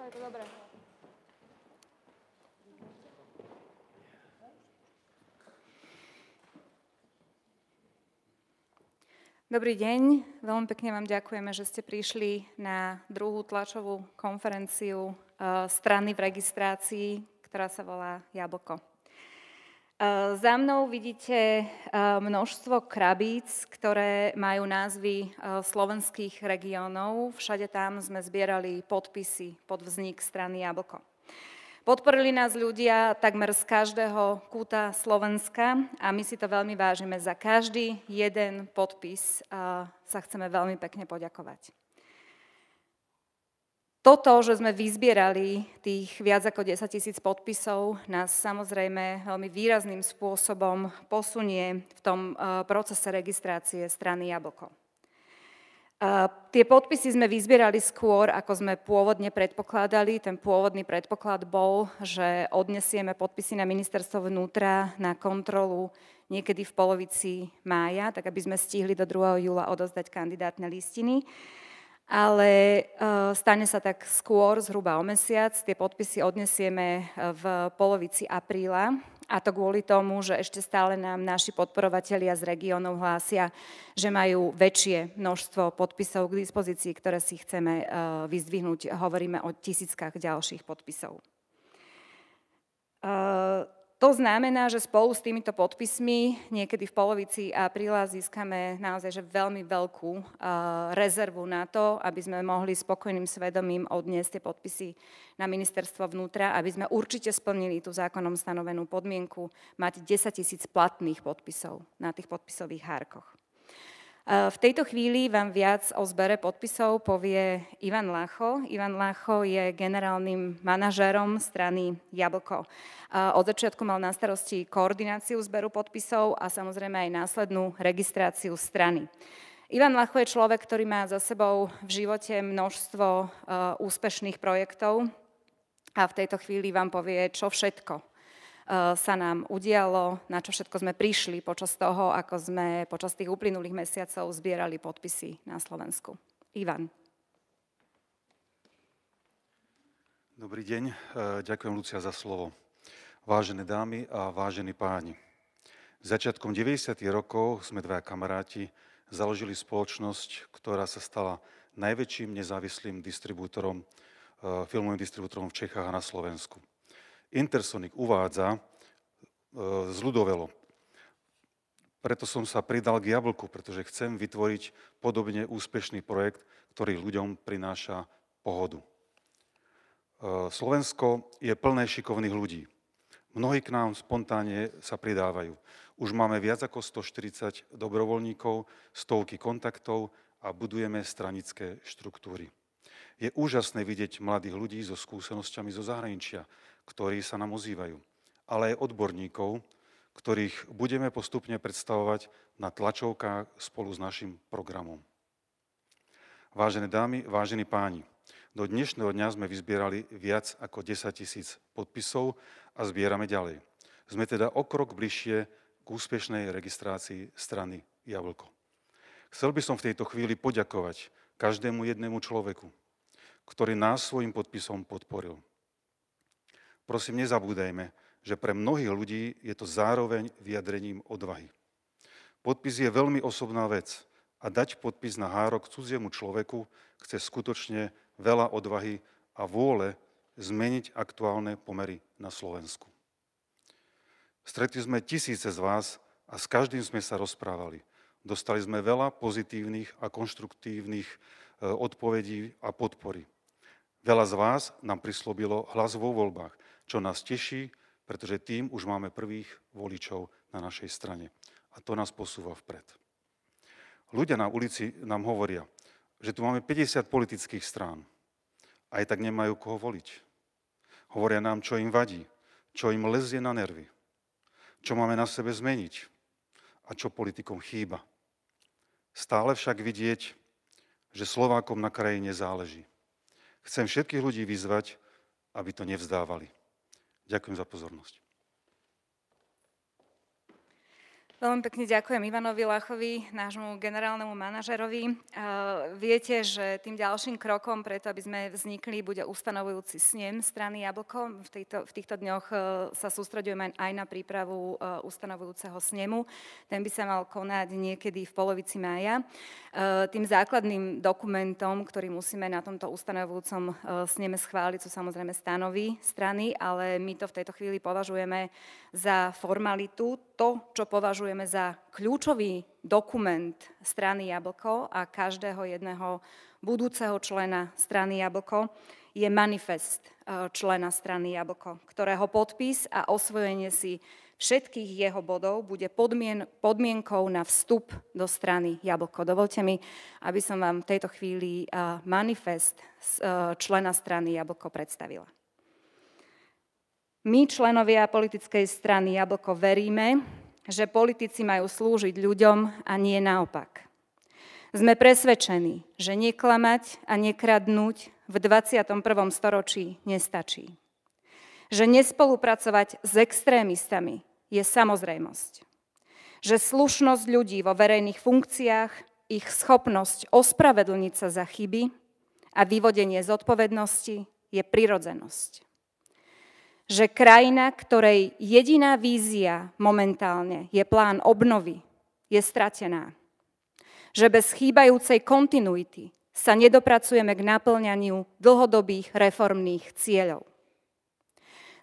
To je to dobré. Dobrý deň, veľmi pekne vám ďakujeme, že ste prišli na druhú tlačovú konferenciu eh, strany v registrácii, ktorá sa volá Jablko. Eh, za mnou vidíte eh, množstvo krabíc, ktoré majú názvy eh, slovenských regiónov. Všade tam sme zbierali podpisy pod vznik strany Jablko. Podporili nás ľudia takmer z každého kúta Slovenska a my si to veľmi vážime. Za každý jeden podpis sa chceme veľmi pekne poďakovať toto, že sme vyzbierali tých viac ako 10 tisíc podpisov, nás samozrejme veľmi výrazným spôsobom posunie v tom eh, procese registrácie strany Jablko. Eh, tie podpisy sme vyzbierali skôr, ako sme pôvodne predpokladali. Ten pôvodný predpoklad bol, že odnesieme podpisy na ministerstvo vnútra na kontrolu niekedy v polovici mája, tak aby sme stihli do 2. júla odozdať kandidátne listiny ale e, stane sa tak skôr, zhruba o mesiac. Tie podpisy odnesieme e, v polovici apríla a to kvôli tomu, že ešte stále nám naši podporovatelia z regiónov hlásia, že majú väčšie množstvo podpisov k dispozícii, ktoré si chceme e, vyzdvihnúť. Hovoríme o tisíckach ďalších podpisov. To znamená, že spolu s týmito podpismi niekedy v polovici apríla získame naozaj že veľmi veľkú eh, rezervu na to, aby sme mohli spokojným svedomím odniesť tie podpisy na ministerstvo vnútra, aby sme určite splnili tú zákonom stanovenú podmienku mať 10 tisíc platných podpisov na tých podpisových hárkoch. V tejto chvíli vám viac o zbere podpisov povie Ivan Lacho. Ivan Lacho je generálnym manažérom strany Jablko. Od začiatku mal na starosti koordináciu zberu podpisov a samozrejme aj následnú registráciu strany. Ivan Lacho je človek, ktorý má za sebou v živote množstvo e, úspešných projektov a v tejto chvíli vám povie, čo všetko E, sa nám udialo, na čo všetko sme prišli počas toho, ako sme počas tých uplynulých mesiacov zbierali podpisy na Slovensku. Ivan. Dobrý deň, e, ďakujem Lucia za slovo. Vážené dámy a vážení páni, začiatkom 90. rokov sme dvaja kamaráti založili spoločnosť, ktorá sa stala najväčším nezávislým distribútorom, e, filmovým distribútorom v Čechách a na Slovensku. Intersonik uvádza e, z ľudovelo. Preto som sa pridal k jablku, pretože chcem vytvoriť podobne úspešný projekt, ktorý ľuďom prináša pohodu. E, Slovensko je plné šikovných ľudí. Mnohí k nám spontánne sa pridávajú. Už máme viac ako 140 dobrovoľníkov, stovky kontaktov a budujeme stranické štruktúry. Je úžasné vidieť mladých ľudí so skúsenosťami zo zahraničia, ktorí sa nám ozývajú, ale aj odborníkov, ktorých budeme postupne predstavovať na tlačovkách spolu s našim programom. Vážené dámy, vážení páni, do dnešného dňa sme vyzbierali viac ako 10 tisíc podpisov a zbierame ďalej. Sme teda o krok bližšie k úspešnej registrácii strany Jablko. Chcel by som v tejto chvíli poďakovať každému jednému človeku, ktorý nás svojim podpisom podporil. Prosím, nezabúdajme, že pre mnohých ľudí je to zároveň vyjadrením odvahy. Podpis je veľmi osobná vec a dať podpis na hárok cudziemu človeku chce skutočne veľa odvahy a vôle zmeniť aktuálne pomery na Slovensku. Stretli sme tisíce z vás a s každým sme sa rozprávali. Dostali sme veľa pozitívnych a konštruktívnych e, odpovedí a podpory. Veľa z vás nám prislobilo hlas vo voľbách – čo nás teší, pretože tým už máme prvých voličov na našej strane. A to nás posúva vpred. Ľudia na ulici nám hovoria, že tu máme 50 politických strán. Aj tak nemajú koho voliť. Hovoria nám, čo im vadí, čo im lezie na nervy, čo máme na sebe zmeniť a čo politikom chýba. Stále však vidieť, že Slovákom na krajine záleží. Chcem všetkých ľudí vyzvať, aby to nevzdávali. Ďakujem za pozornosť. Veľmi pekne ďakujem Ivanovi Lachovi, nášmu generálnemu manažerovi. E, viete, že tým ďalším krokom, preto aby sme vznikli, bude ustanovujúci snem strany Jablko. V, tejto, v týchto dňoch e, sa sústredujeme aj na prípravu e, ustanovujúceho snemu. Ten by sa mal konať niekedy v polovici mája. Tým základným dokumentom, ktorý musíme na tomto ustanovujúcom sneme schváliť, sú samozrejme stanovy strany, ale my to v tejto chvíli považujeme za formalitu. To, čo považujeme považujeme za kľúčový dokument strany Jablko a každého jedného budúceho člena strany Jablko, je manifest e, člena strany Jablko, ktorého podpis a osvojenie si všetkých jeho bodov bude podmien, podmienkou na vstup do strany Jablko. Dovolte mi, aby som vám v tejto chvíli e, manifest e, člena strany Jablko predstavila. My, členovia politickej strany Jablko, veríme, že politici majú slúžiť ľuďom a nie naopak. Sme presvedčení, že neklamať a nekradnúť v 21. storočí nestačí. Že nespolupracovať s extrémistami je samozrejmosť. Že slušnosť ľudí vo verejných funkciách, ich schopnosť ospravedlniť sa za chyby a vyvodenie zodpovednosti je prirodzenosť že krajina, ktorej jediná vízia momentálne je plán obnovy, je stratená. Že bez chýbajúcej kontinuity sa nedopracujeme k naplňaniu dlhodobých reformných cieľov.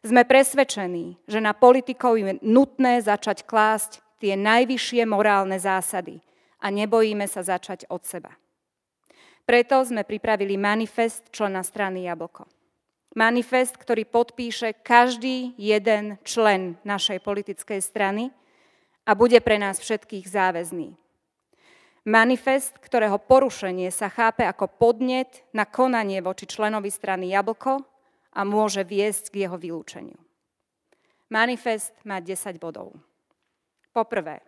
Sme presvedčení, že na politikov je nutné začať klásť tie najvyššie morálne zásady a nebojíme sa začať od seba. Preto sme pripravili manifest člena strany Jablko. Manifest, ktorý podpíše každý jeden člen našej politickej strany a bude pre nás všetkých záväzný. Manifest, ktorého porušenie sa chápe ako podnet na konanie voči členovi strany Jablko a môže viesť k jeho vylúčeniu. Manifest má 10 bodov. Poprvé,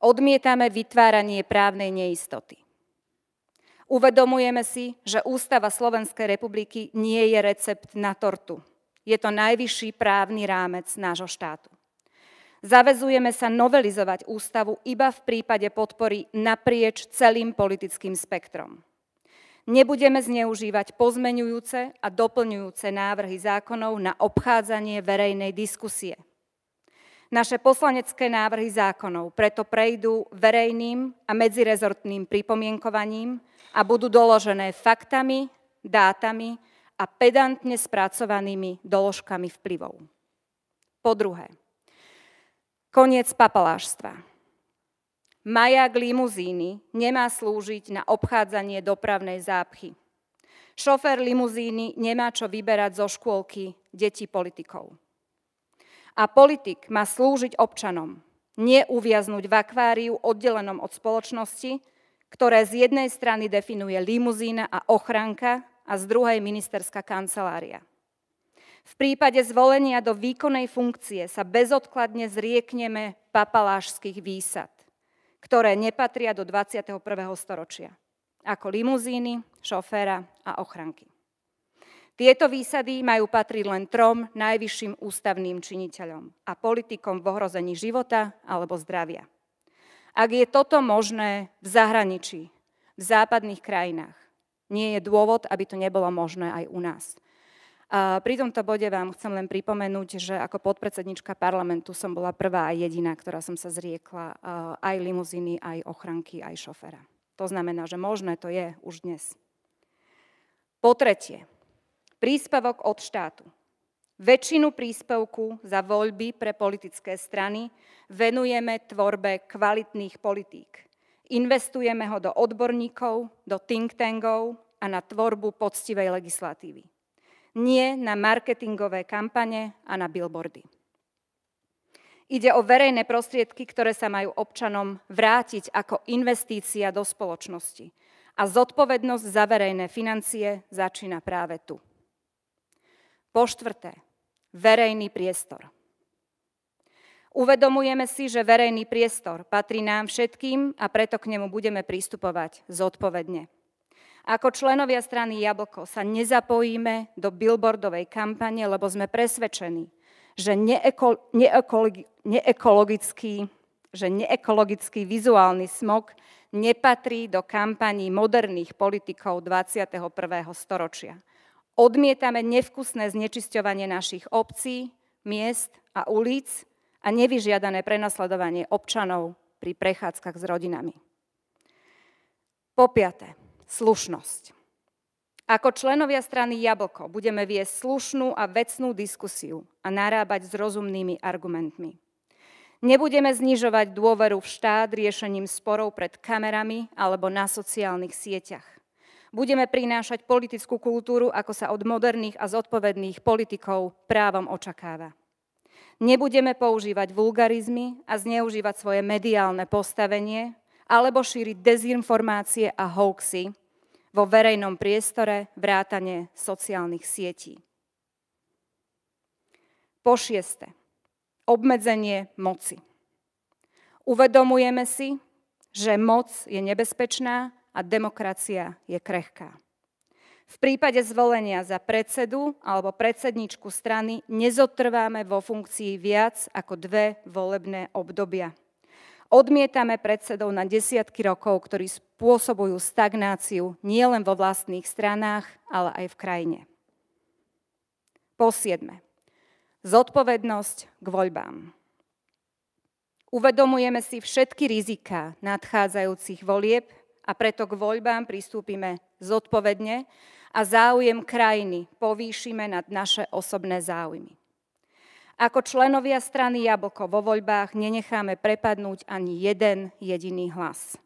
odmietame vytváranie právnej neistoty. Uvedomujeme si, že Ústava Slovenskej republiky nie je recept na tortu. Je to najvyšší právny rámec nášho štátu. Zavezujeme sa novelizovať ústavu iba v prípade podpory naprieč celým politickým spektrom. Nebudeme zneužívať pozmenujúce a doplňujúce návrhy zákonov na obchádzanie verejnej diskusie. Naše poslanecké návrhy zákonov preto prejdú verejným a medzirezortným pripomienkovaním, a budú doložené faktami, dátami a pedantne spracovanými doložkami vplyvov. Po druhé, koniec papalášstva. Maják limuzíny nemá slúžiť na obchádzanie dopravnej zápchy. Šofér limuzíny nemá čo vyberať zo škôlky detí politikov. A politik má slúžiť občanom, nie v akváriu oddelenom od spoločnosti, ktoré z jednej strany definuje limuzína a ochranka a z druhej ministerská kancelária. V prípade zvolenia do výkonnej funkcie sa bezodkladne zriekneme papalášských výsad, ktoré nepatria do 21. storočia, ako limuzíny, šoféra a ochranky. Tieto výsady majú patriť len trom najvyšším ústavným činiteľom a politikom v ohrození života alebo zdravia ak je toto možné v zahraničí, v západných krajinách, nie je dôvod, aby to nebolo možné aj u nás. A pri tomto bode vám chcem len pripomenúť, že ako podpredsednička parlamentu som bola prvá a jediná, ktorá som sa zriekla aj limuzíny, aj ochranky, aj šofera. To znamená, že možné to je už dnes. Po tretie, príspevok od štátu. Väčšinu príspevku za voľby pre politické strany venujeme tvorbe kvalitných politík. Investujeme ho do odborníkov, do think tankov a na tvorbu poctivej legislatívy. Nie na marketingové kampane a na billboardy. Ide o verejné prostriedky, ktoré sa majú občanom vrátiť ako investícia do spoločnosti. A zodpovednosť za verejné financie začína práve tu. Po štvrté, verejný priestor. Uvedomujeme si, že verejný priestor patrí nám všetkým a preto k nemu budeme prístupovať zodpovedne. Ako členovia strany Jablko sa nezapojíme do billboardovej kampane, lebo sme presvedčení, že neeko, neekologi, neekologický, že neekologický vizuálny smog nepatrí do kampaní moderných politikov 21. storočia – Odmietame nevkusné znečisťovanie našich obcí, miest a ulic a nevyžiadané prenasledovanie občanov pri prechádzkach s rodinami. Po piate, slušnosť. Ako členovia strany Jablko budeme viesť slušnú a vecnú diskusiu a narábať s rozumnými argumentmi. Nebudeme znižovať dôveru v štát riešením sporov pred kamerami alebo na sociálnych sieťach budeme prinášať politickú kultúru, ako sa od moderných a zodpovedných politikov právom očakáva. Nebudeme používať vulgarizmy a zneužívať svoje mediálne postavenie alebo šíriť dezinformácie a hoaxy vo verejnom priestore vrátane sociálnych sietí. Po šieste, obmedzenie moci. Uvedomujeme si, že moc je nebezpečná a demokracia je krehká. V prípade zvolenia za predsedu alebo predsedničku strany nezotrváme vo funkcii viac ako dve volebné obdobia. Odmietame predsedov na desiatky rokov, ktorí spôsobujú stagnáciu nielen vo vlastných stranách, ale aj v krajine. Po siedme. Zodpovednosť k voľbám. Uvedomujeme si všetky riziká nadchádzajúcich volieb, a preto k voľbám pristúpime zodpovedne a záujem krajiny povýšime nad naše osobné záujmy. Ako členovia strany Jablko vo voľbách nenecháme prepadnúť ani jeden jediný hlas.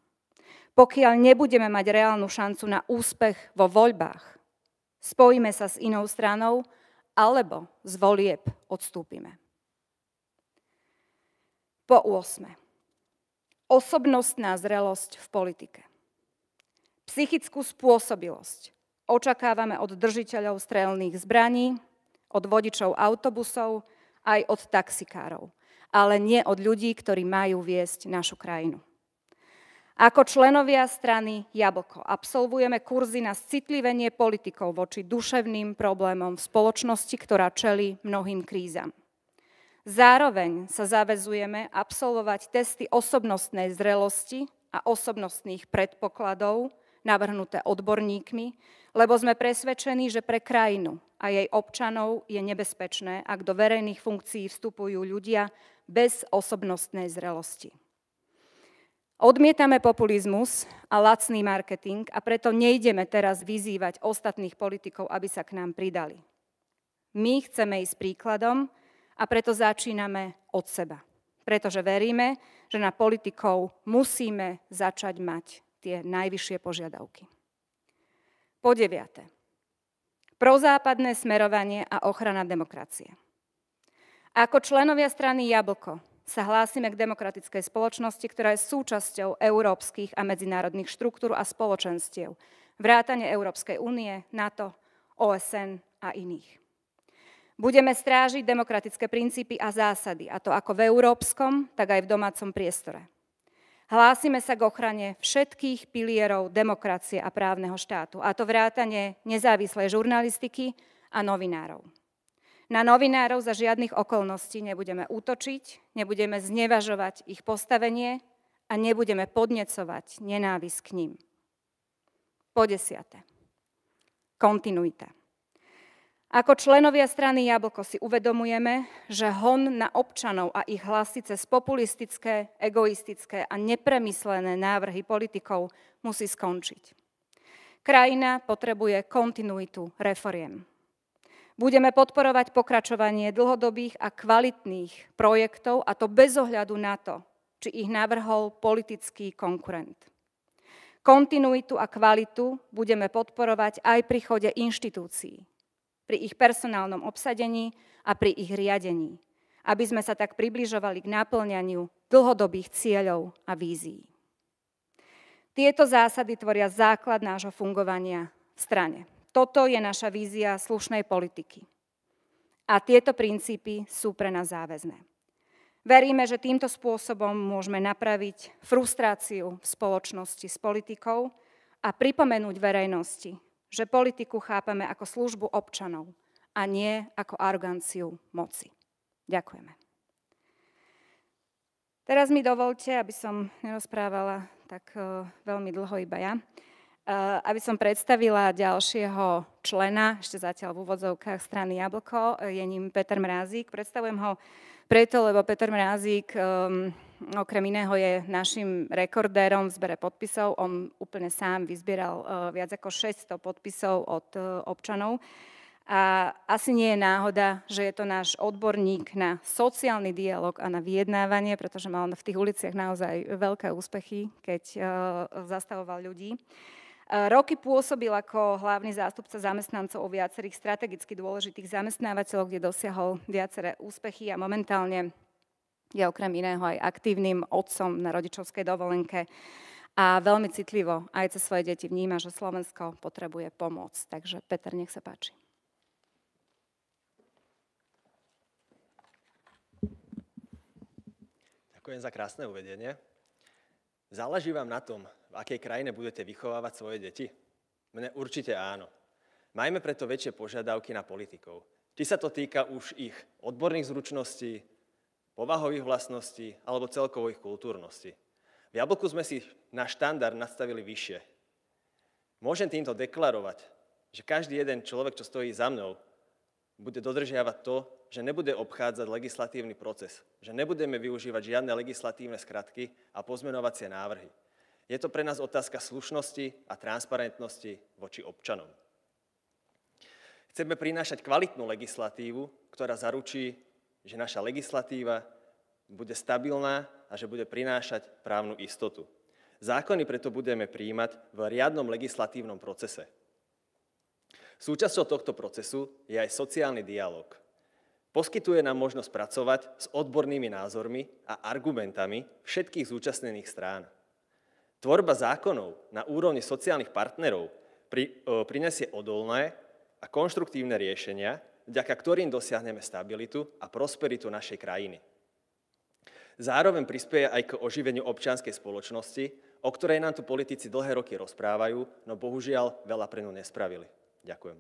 Pokiaľ nebudeme mať reálnu šancu na úspech vo voľbách, spojíme sa s inou stranou alebo z volieb odstúpime. Po 8. Osobnostná zrelosť v politike psychickú spôsobilosť očakávame od držiteľov strelných zbraní, od vodičov autobusov, aj od taxikárov, ale nie od ľudí, ktorí majú viesť našu krajinu. Ako členovia strany Jablko absolvujeme kurzy na citlivenie politikov voči duševným problémom v spoločnosti, ktorá čelí mnohým krízam. Zároveň sa zavezujeme absolvovať testy osobnostnej zrelosti a osobnostných predpokladov navrhnuté odborníkmi, lebo sme presvedčení, že pre krajinu a jej občanov je nebezpečné, ak do verejných funkcií vstupujú ľudia bez osobnostnej zrelosti. Odmietame populizmus a lacný marketing a preto nejdeme teraz vyzývať ostatných politikov, aby sa k nám pridali. My chceme ísť príkladom a preto začíname od seba. Pretože veríme, že na politikov musíme začať mať tie najvyššie požiadavky. Po deviate. Prozápadné smerovanie a ochrana demokracie. Ako členovia strany Jablko sa hlásime k demokratickej spoločnosti, ktorá je súčasťou európskych a medzinárodných štruktúr a spoločenstiev, vrátane Európskej únie, NATO, OSN a iných. Budeme strážiť demokratické princípy a zásady, a to ako v európskom, tak aj v domácom priestore. Hlásime sa k ochrane všetkých pilierov demokracie a právneho štátu, a to vrátanie nezávislej žurnalistiky a novinárov. Na novinárov za žiadnych okolností nebudeme útočiť, nebudeme znevažovať ich postavenie a nebudeme podnecovať nenávisť k ním. Po desiate. Kontinuita. Ako členovia strany Jablko si uvedomujeme, že hon na občanov a ich hlasy cez populistické, egoistické a nepremyslené návrhy politikov musí skončiť. Krajina potrebuje kontinuitu reforiem. Budeme podporovať pokračovanie dlhodobých a kvalitných projektov a to bez ohľadu na to, či ich navrhol politický konkurent. Kontinuitu a kvalitu budeme podporovať aj pri chode inštitúcií, pri ich personálnom obsadení a pri ich riadení, aby sme sa tak približovali k naplňaniu dlhodobých cieľov a vízií. Tieto zásady tvoria základ nášho fungovania v strane. Toto je naša vízia slušnej politiky. A tieto princípy sú pre nás záväzné. Veríme, že týmto spôsobom môžeme napraviť frustráciu v spoločnosti s politikou a pripomenúť verejnosti, že politiku chápame ako službu občanov a nie ako aroganciu moci. Ďakujeme. Teraz mi dovolte, aby som nerozprávala tak e, veľmi dlho iba ja, e, aby som predstavila ďalšieho člena, ešte zatiaľ v úvodzovkách strany Jablko, e, je ním Peter Mrázík. Predstavujem ho preto, lebo Peter Mrázík um, okrem iného je našim rekordérom v zbere podpisov. On úplne sám vyzbieral e, viac ako 600 podpisov od e, občanov. A asi nie je náhoda, že je to náš odborník na sociálny dialog a na vyjednávanie, pretože mal v tých uliciach naozaj veľké úspechy, keď e, zastavoval ľudí. Roky pôsobil ako hlavný zástupca zamestnancov o viacerých strategicky dôležitých zamestnávateľov, kde dosiahol viaceré úspechy a momentálne je okrem iného aj aktívnym otcom na rodičovskej dovolenke a veľmi citlivo aj cez svoje deti vníma, že Slovensko potrebuje pomoc. Takže Peter, nech sa páči. Ďakujem za krásne uvedenie. Záleží vám na tom, v akej krajine budete vychovávať svoje deti? Mne určite áno. Majme preto väčšie požiadavky na politikov. Či sa to týka už ich odborných zručností, povahových vlastností alebo celkovo ich kultúrnosti. V jablku sme si na štandard nastavili vyššie. Môžem týmto deklarovať, že každý jeden človek, čo stojí za mnou, bude dodržiavať to, že nebude obchádzať legislatívny proces, že nebudeme využívať žiadne legislatívne skratky a pozmenovacie návrhy. Je to pre nás otázka slušnosti a transparentnosti voči občanom. Chceme prinášať kvalitnú legislatívu, ktorá zaručí že naša legislatíva bude stabilná a že bude prinášať právnu istotu. Zákony preto budeme príjmať v riadnom legislatívnom procese. Súčasťou tohto procesu je aj sociálny dialog. Poskytuje nám možnosť pracovať s odbornými názormi a argumentami všetkých zúčastnených strán. Tvorba zákonov na úrovni sociálnych partnerov e, prinesie odolné a konštruktívne riešenia, vďaka ktorým dosiahneme stabilitu a prosperitu našej krajiny. Zároveň prispieje aj k oživeniu občianskej spoločnosti, o ktorej nám tu politici dlhé roky rozprávajú, no bohužiaľ veľa pre ňu nespravili. Ďakujem.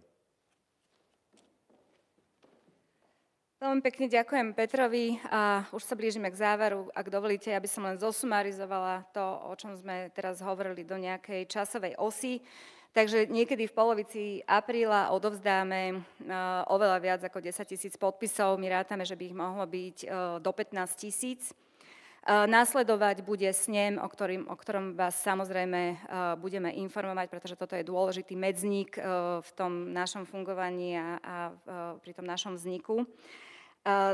Veľmi pekne ďakujem Petrovi a už sa blížime k záveru. Ak dovolíte, aby som len zosumarizovala to, o čom sme teraz hovorili do nejakej časovej osy. Takže niekedy v polovici apríla odovzdáme eh, oveľa viac ako 10 tisíc podpisov. My rátame, že by ich mohlo byť eh, do 15 tisíc. Eh, následovať bude snem, o, ktorým, o ktorom vás samozrejme budeme informovať, pretože toto je dôležitý medzník v tom našom fungovaní a, a pri tom našom vzniku.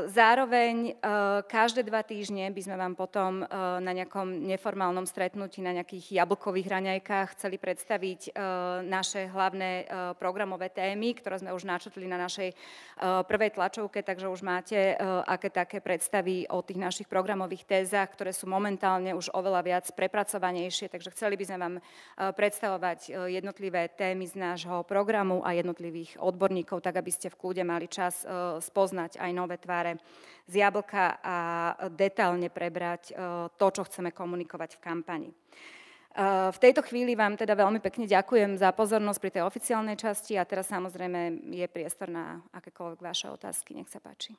Zároveň e, každé dva týždne by sme vám potom e, na nejakom neformálnom stretnutí, na nejakých jablkových raňajkách chceli predstaviť e, naše hlavné programové témy, ktoré sme už načetli na našej prvej tlačovke, takže už máte aké také predstavy o tých našich programových tézach, ktoré sú momentálne už oveľa viac prepracovanejšie, takže chceli by sme vám predstavovať jednotlivé témy z nášho programu a jednotlivých odborníkov, tak aby ste v kľude mali čas spoznať aj nové tvarové tváre z jablka a detálne prebrať e, to, čo chceme komunikovať v kampani. E, v tejto chvíli vám teda veľmi pekne ďakujem za pozornosť pri tej oficiálnej časti a teraz samozrejme je priestor na akékoľvek vaše otázky. Nech sa páči.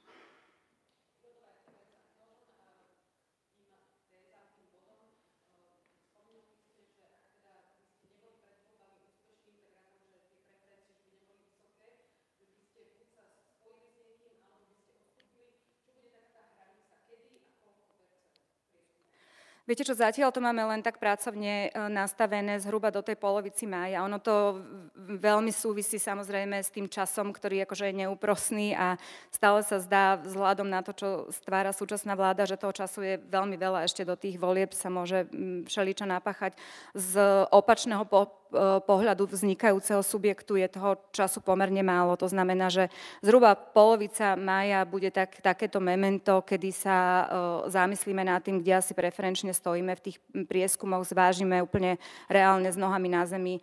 Viete čo, zatiaľ to máme len tak pracovne e, nastavené zhruba do tej polovici mája. Ono to veľmi súvisí samozrejme s tým časom, ktorý akože je neúprosný a stále sa zdá vzhľadom na to, čo stvára súčasná vláda, že toho času je veľmi veľa. Ešte do tých volieb sa môže všeličo napáchať. Z opačného po- E, pohľadu vznikajúceho subjektu je toho času pomerne málo. To znamená, že zhruba polovica mája bude tak, takéto memento, kedy sa e, zamyslíme nad tým, kde asi preferenčne stojíme v tých prieskumoch, zvážime úplne reálne s nohami na zemi e,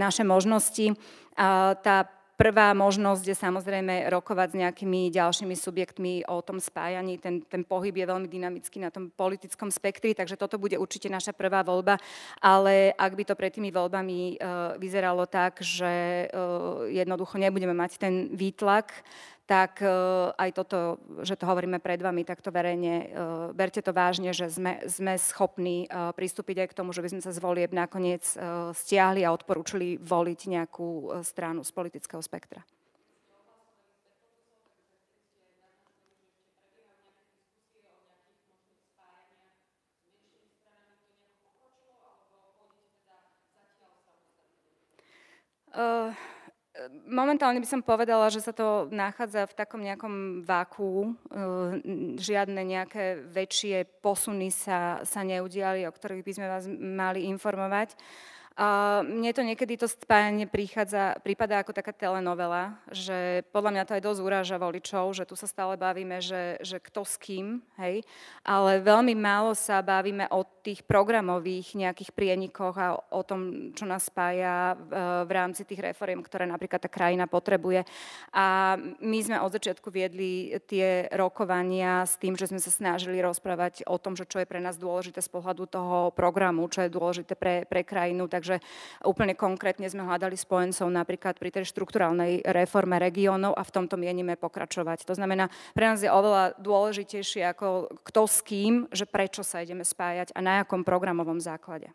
naše možnosti. Tá Prvá možnosť je samozrejme rokovať s nejakými ďalšími subjektmi o tom spájaní. Ten, ten pohyb je veľmi dynamický na tom politickom spektri, takže toto bude určite naša prvá voľba. Ale ak by to pred tými voľbami eh, vyzeralo tak, že eh, jednoducho nebudeme mať ten výtlak, tak e, aj toto, že to hovoríme pred vami takto verejne, e, berte to vážne, že sme, sme schopní e, pristúpiť aj k tomu, že by sme sa z volieb nakoniec stiahli a odporúčili voliť nejakú stranu z politického spektra. Uh, Momentálne by som povedala, že sa to nachádza v takom nejakom váku. Eh, žiadne nejaké väčšie posuny sa, sa neudiali, o ktorých by sme vás mali informovať mne to niekedy to spájanie prichádza, prípada ako taká telenovela, že podľa mňa to aj dosť uráža voličov, že tu sa stále bavíme, že, že kto s kým, hej, ale veľmi málo sa bavíme o tých programových nejakých prienikoch a o, tom, čo nás spája v, v rámci tých reforiem, ktoré napríklad tá krajina potrebuje. A my sme od začiatku viedli tie rokovania s tým, že sme sa snažili rozprávať o tom, že čo je pre nás dôležité z pohľadu toho programu, čo je dôležité pre, pre krajinu, takže Takže úplne konkrétne sme hľadali spojencov napríklad pri tej štruktúralnej reforme regiónov a v tomto mienime pokračovať. To znamená, pre nás je oveľa dôležitejšie ako kto s kým, že prečo sa ideme spájať a na akom programovom základe.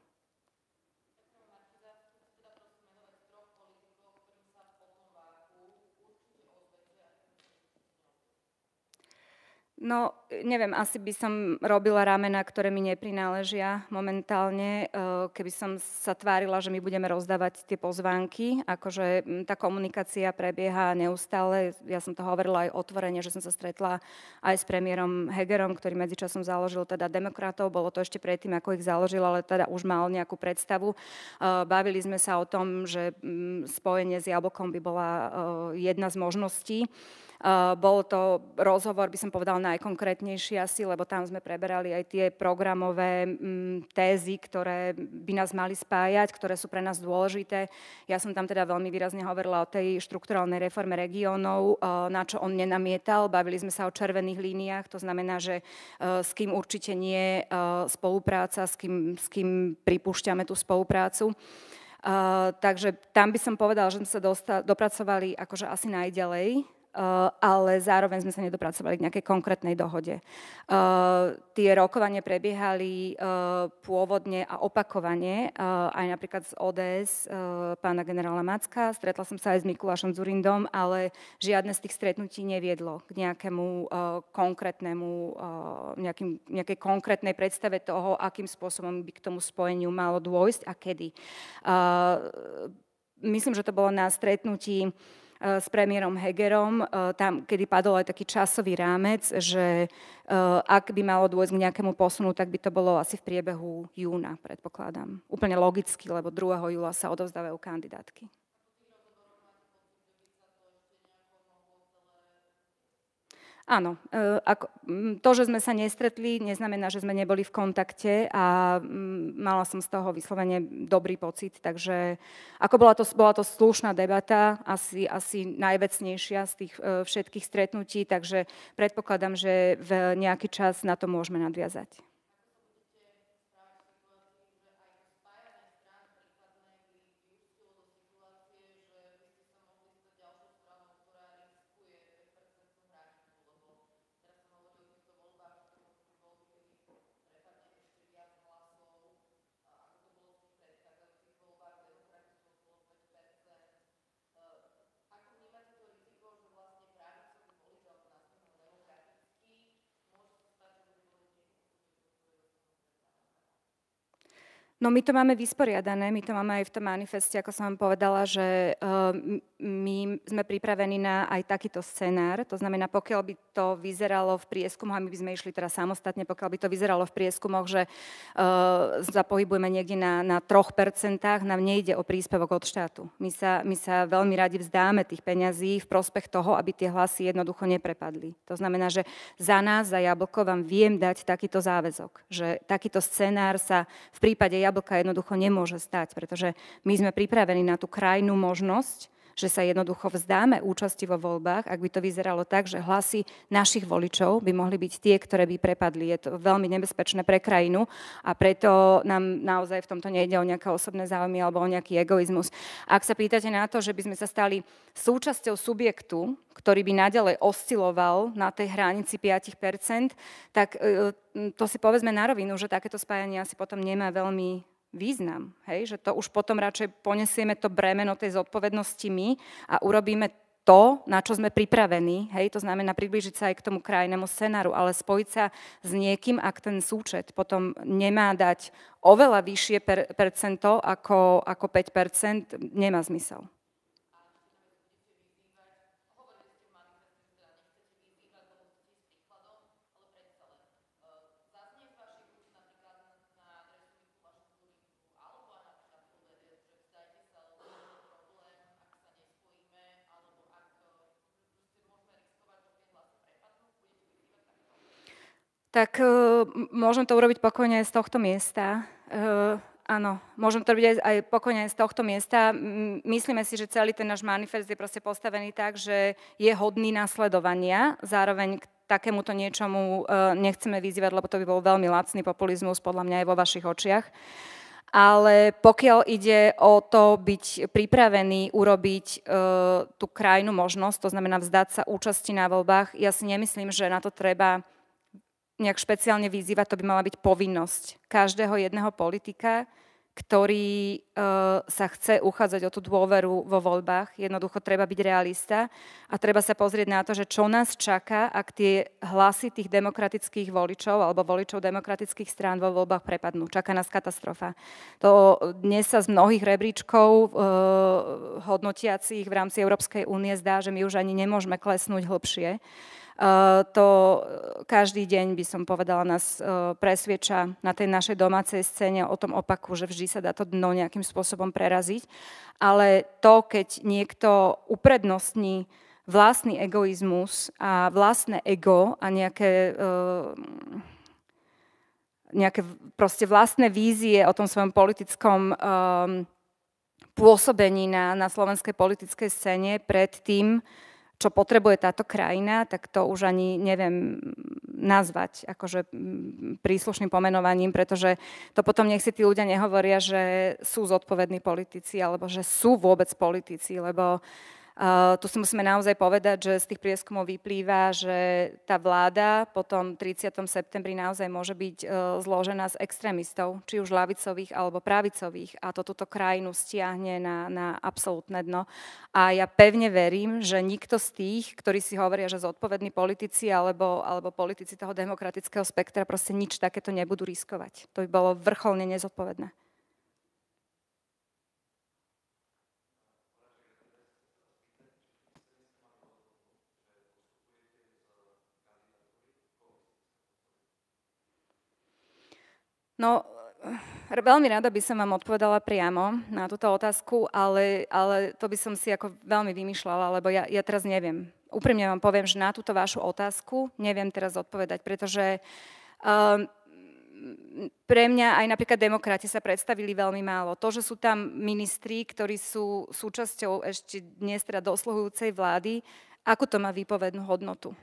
No, neviem, asi by som robila ramena, ktoré mi neprináležia momentálne, eh, keby som sa tvárila, že my budeme rozdávať tie pozvánky, akože tá komunikácia prebieha neustále. Ja som to hovorila aj otvorene, že som sa stretla aj s premiérom Hegerom, ktorý medzičasom založil teda demokratov, bolo to ešte predtým, ako ich založil, ale teda už mal nejakú predstavu. Eh, bavili sme sa o tom, že spojenie s Jablkom by bola eh, jedna z možností. Eh, bol to rozhovor, by som povedal, najkonkrétnejší asi, lebo tam sme preberali aj tie programové mm, tézy, ktoré by nás mali spájať, ktoré sú pre nás dôležité. Ja som tam teda veľmi výrazne hovorila o tej štrukturálnej reforme regiónov, eh, na čo on nenamietal. Bavili sme sa o červených líniách, to znamená, že eh, s kým určite nie spolupráca, s kým, s kým pripúšťame tú spoluprácu. Uh, takže tam by som povedal, že sme sa dosta- dopracovali akože asi najďalej Eh, ale zároveň sme sa nedopracovali k nejakej konkrétnej dohode. Eh, tie rokovania prebiehali eh, pôvodne a opakovane, aj napríklad z ODS pána generála Macka, stretla som sa aj s Mikulášom Zurindom, ale žiadne z tých stretnutí neviedlo k nejakému konkrétnemu, nejakým, nejakej konkrétnej predstave toho, akým spôsobom by k tomu spojeniu malo dôjsť a kedy. Myslím, že to bolo na stretnutí E, s premiérom Hegerom, e, tam, kedy padol aj taký časový rámec, že e, ak by malo dôjsť k nejakému posunu, tak by to bolo asi v priebehu júna, predpokladám. Úplne logicky, lebo 2. júla sa odovzdávajú kandidátky. Áno, e, ako, to, že sme sa nestretli, neznamená, že sme neboli v kontakte a mala som z toho vyslovene dobrý pocit, takže ako bola to, bola to slušná debata, asi, asi najvecnejšia z tých e, všetkých stretnutí, takže predpokladám, že v nejaký čas na to môžeme nadviazať. No my to máme vysporiadané, my to máme aj v tom manifeste, ako som vám povedala, že eh, my sme pripravení na aj takýto scenár, to znamená, pokiaľ by to vyzeralo v prieskumoch, a my by sme išli teda samostatne, pokiaľ by to vyzeralo v prieskumoch, že zapohybujeme eh, niekde na, troch 3%, nám nejde o príspevok od štátu. My sa, my sa veľmi radi vzdáme tých peňazí v prospech toho, aby tie hlasy jednoducho neprepadli. To znamená, že za nás, za Jablko, vám viem dať takýto záväzok, že takýto scenár sa v prípade Jablko jablka jednoducho nemôže stať, pretože my sme pripravení na tú krajnú možnosť, že sa jednoducho vzdáme účasti vo voľbách, ak by to vyzeralo tak, že hlasy našich voličov by mohli byť tie, ktoré by prepadli. Je to veľmi nebezpečné pre krajinu a preto nám naozaj v tomto nejde o nejaké osobné záujmy alebo o nejaký egoizmus. Ak sa pýtate na to, že by sme sa stali súčasťou subjektu, ktorý by nadalej osciloval na tej hranici 5%, tak e, to si povedzme na rovinu, že takéto spájanie asi potom nemá veľmi význam. Hej? Že to už potom radšej ponesieme to bremeno tej zodpovednosti my a urobíme to, na čo sme pripravení, hej, to znamená priblížiť sa aj k tomu krajnému scenáru, ale spojiť sa s niekým, ak ten súčet potom nemá dať oveľa vyššie per, percento ako, ako 5%, nemá zmysel. tak uh, môžem to urobiť pokojne z tohto miesta. Uh, áno, môžem to robiť aj, aj pokojne z tohto miesta. Myslíme si, že celý ten náš manifest je proste postavený tak, že je hodný následovania, zároveň k takémuto niečomu uh, nechceme vyzývať, lebo to by bol veľmi lacný populizmus, podľa mňa aj vo vašich očiach. Ale pokiaľ ide o to byť pripravený urobiť e, tú krajnú možnosť, to znamená vzdať sa účasti na voľbách, ja si nemyslím, že na to treba nejak špeciálne vyzývať, to by mala byť povinnosť každého jedného politika, ktorý e, sa chce uchádzať o tú dôveru vo voľbách. Jednoducho treba byť realista a treba sa pozrieť na to, že čo nás čaká, ak tie hlasy tých demokratických voličov alebo voličov demokratických strán vo voľbách prepadnú. Čaká nás katastrofa. To dnes sa z mnohých rebríčkov e, hodnotiacich v rámci Európskej únie zdá, že my už ani nemôžeme klesnúť hlbšie to e, každý deň, by som povedala, nás e, presvieča na tej našej domácej scéne o tom opaku, že vždy sa dá to dno nejakým spôsobom preraziť. Ale to, keď niekto uprednostní vlastný egoizmus a vlastné ego a nejaké e, nejaké proste vlastné vízie o tom svojom politickom pôsobení na, na slovenskej politickej scéne pred tým, čo potrebuje táto krajina, tak to už ani neviem nazvať akože príslušným pomenovaním, pretože to potom nech si tí ľudia nehovoria, že sú zodpovední politici alebo že sú vôbec politici, lebo uh, Eh, tu si musíme naozaj povedať, že z tých prieskumov vyplýva, že tá vláda po tom 30. septembri naozaj môže byť eh, zložená z extrémistov, či už lavicových alebo pravicových. A to túto krajinu stiahne na, na absolútne dno. A ja pevne verím, že nikto z tých, ktorí si hovoria, že zodpovední politici alebo, alebo politici toho demokratického spektra proste nič takéto nebudú riskovať. To by bolo vrcholne nezodpovedné. No, eh, veľmi rada by som vám odpovedala priamo na túto otázku, ale, ale to by som si ako veľmi vymýšľala, lebo ja, ja teraz neviem. Úprimne vám poviem, že na túto vašu otázku neviem teraz odpovedať, pretože um, pre mňa aj napríklad demokrati sa predstavili veľmi málo. To, že sú tam ministri, ktorí sú súčasťou ešte dnes teda dosluhujúcej vlády, ako to má výpovednú hodnotu?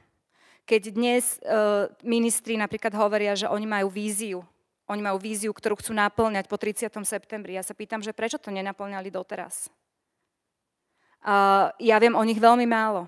Keď dnes uh, ministri napríklad hovoria, že oni majú víziu oni majú víziu, ktorú chcú naplňať po 30. septembri. Ja sa pýtam, že prečo to nenaplňali doteraz? Uh, ja viem o nich veľmi málo.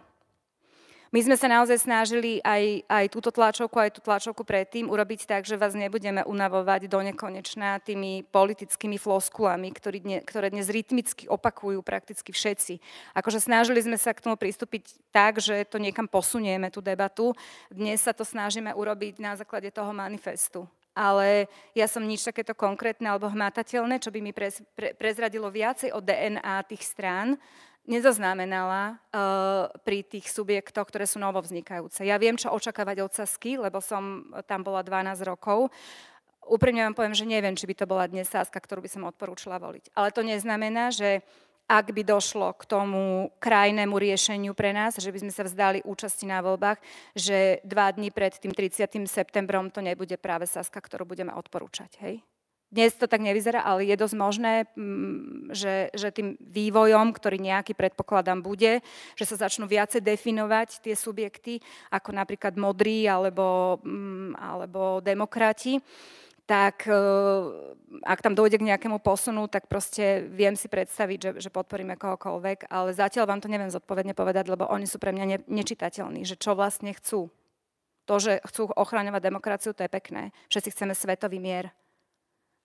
My sme sa naozaj snažili aj, aj túto tlačovku, aj tú tlačovku predtým urobiť tak, že vás nebudeme unavovať do nekonečná tými politickými floskulami, ktorý dne, ktoré dnes rytmicky opakujú prakticky všetci. Akože snažili sme sa k tomu pristúpiť tak, že to niekam posunieme, tú debatu. Dnes sa to snažíme urobiť na základe toho manifestu ale ja som nič takéto konkrétne alebo hmatateľné, čo by mi pre, prezradilo viacej o DNA tých strán, nezaznamenala uh, pri tých subjektoch, ktoré sú novovznikajúce. Ja viem, čo očakávať od Sasky, lebo som eh, tam bola 12 rokov. Úprimne vám poviem, že neviem, či by to bola dnes Saska, ktorú by som odporúčila voliť. Ale to neznamená, že ak by došlo k tomu krajnému riešeniu pre nás, že by sme sa vzdali účasti na voľbách, že dva dní pred tým 30. septembrom to nebude práve Saska, ktorú budeme odporúčať. Hej? Dnes to tak nevyzerá, ale je dosť možné, mm, že, že tým vývojom, ktorý nejaký predpokladám bude, že sa začnú viacej definovať tie subjekty, ako napríklad modrí alebo, mm, alebo demokrati tak eh, ak tam dojde k nejakému posunu, tak proste viem si predstaviť, že, že podporíme kohokoľvek, ale zatiaľ vám to neviem zodpovedne povedať, lebo oni sú pre mňa ne, nečitateľní, že čo vlastne chcú. To, že chcú ochraňovať demokraciu, to je pekné. Všetci chceme svetový mier,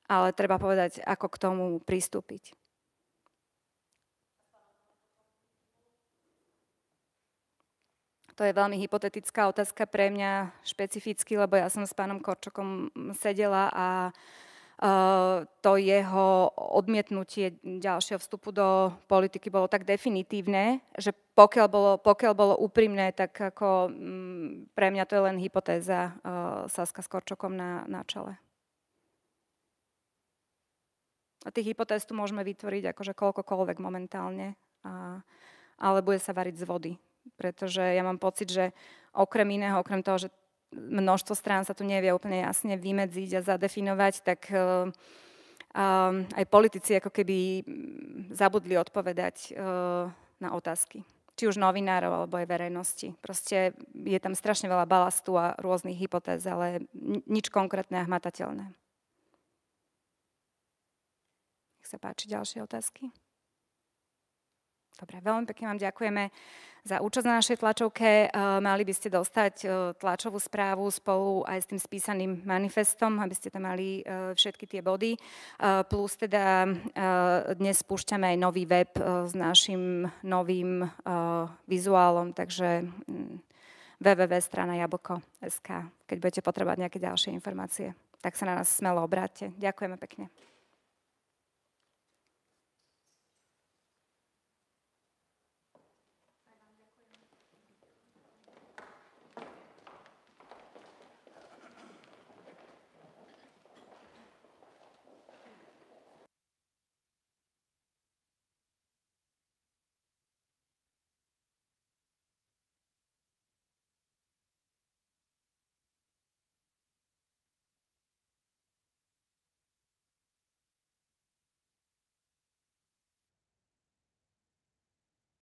ale treba povedať, ako k tomu pristúpiť. To je veľmi hypotetická otázka pre mňa špecificky, lebo ja som s pánom Korčokom sedela a e, to jeho odmietnutie ďalšieho vstupu do politiky bolo tak definitívne, že pokiaľ bolo, pokiaľ bolo úprimné, tak ako mm, pre mňa to je len hypotéza e, Saska s Korčokom na, na čele. A tých hypotéz tu môžeme vytvoriť akože koľkokoľvek momentálne, a, ale bude sa variť z vody pretože ja mám pocit, že okrem iného, okrem toho, že množstvo strán sa tu nevie úplne jasne vymedziť a zadefinovať, tak eh, eh, aj politici ako keby mm, zabudli odpovedať eh, na otázky. Či už novinárov, alebo aj verejnosti. Proste je tam strašne veľa balastu a rôznych hypotéz, ale nič konkrétne a hmatateľné. Nech sa páči, ďalšie otázky. Dobre, veľmi pekne vám ďakujeme za účasť na našej tlačovke. Eh, mali by ste dostať eh, tlačovú správu spolu aj s tým spísaným manifestom, aby ste tam mali eh, všetky tie body. Plus teda dnes spúšťame aj nový web s našim novým vizuálom, takže mm, www.stranajablko.sk, keď budete potrebovať nejaké ďalšie informácie. Tak sa na nás smelo obráte. Ďakujeme pekne.